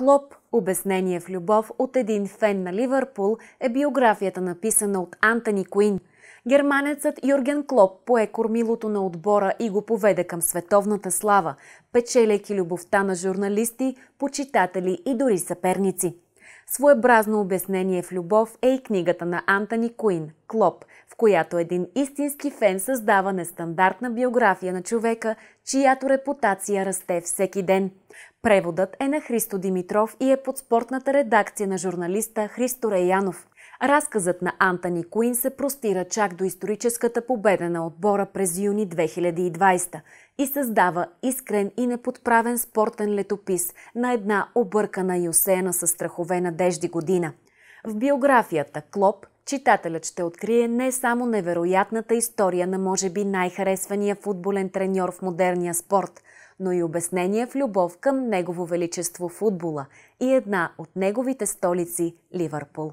Клоп Обяснение в любов от един фен на Ливърпул е биографията написана от Антони Куин. Германецът Юрген Клоп пое кормилото на отбора и го поведе към световната слава, печелейки любовта на журналисти, почитатели и дори съперници. Своеобразно обяснение в любов е и книгата на Антони Куин «Клоп», в която един истински фен създава нестандартна биография на човека, чиято репутация расте всеки ден. Преводът е на Христо Димитров и е под спортната редакция на журналиста Христо Реянов. Разказът на Антони Куин се простира чак до историческата победа на отбора през юни 2020 и създава искрен и неподправен спортен летопис на една объркана и осеяна със страхове надежди година. В биографията Клоп читателят ще открие не само невероятната история на може би най-харесвания футболен треньор в модерния спорт, но и обяснение в любов към Негово Величество футбола и една от неговите столици – Ливърпул.